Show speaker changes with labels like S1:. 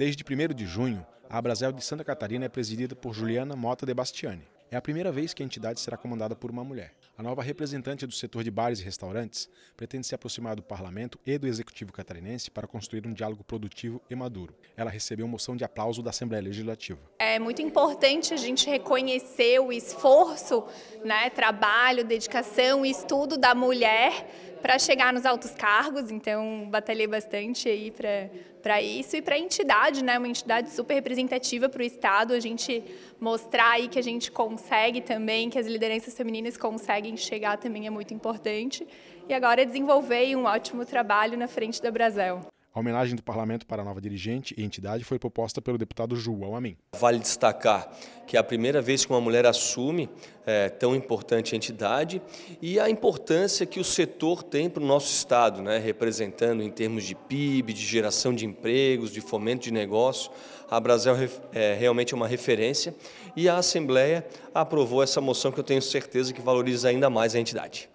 S1: Desde 1 de junho, a Abrazel de Santa Catarina é presidida por Juliana Mota de Bastiani. É a primeira vez que a entidade será comandada por uma mulher. A nova representante do setor de bares e restaurantes pretende se aproximar do parlamento e do executivo catarinense para construir um diálogo produtivo e maduro. Ela recebeu moção de aplauso da Assembleia Legislativa.
S2: É muito importante a gente reconhecer o esforço, né, trabalho, dedicação e estudo da mulher para chegar nos altos cargos, então batalhei bastante aí para isso e para a entidade, né, uma entidade super representativa para o Estado, a gente mostrar aí que a gente consegue também, que as lideranças femininas conseguem chegar também é muito importante. E agora desenvolvi desenvolver um ótimo trabalho na frente da Brasil.
S3: A
S1: homenagem do parlamento para a nova dirigente e entidade foi proposta pelo deputado João Amin.
S3: Vale destacar que é a primeira vez que uma mulher assume é, tão importante entidade e a importância que o setor tem para o nosso Estado, né, representando em termos de PIB, de geração de empregos, de fomento de negócio. A Brasil é realmente é uma referência e a Assembleia aprovou essa moção que eu tenho certeza que valoriza ainda mais a entidade.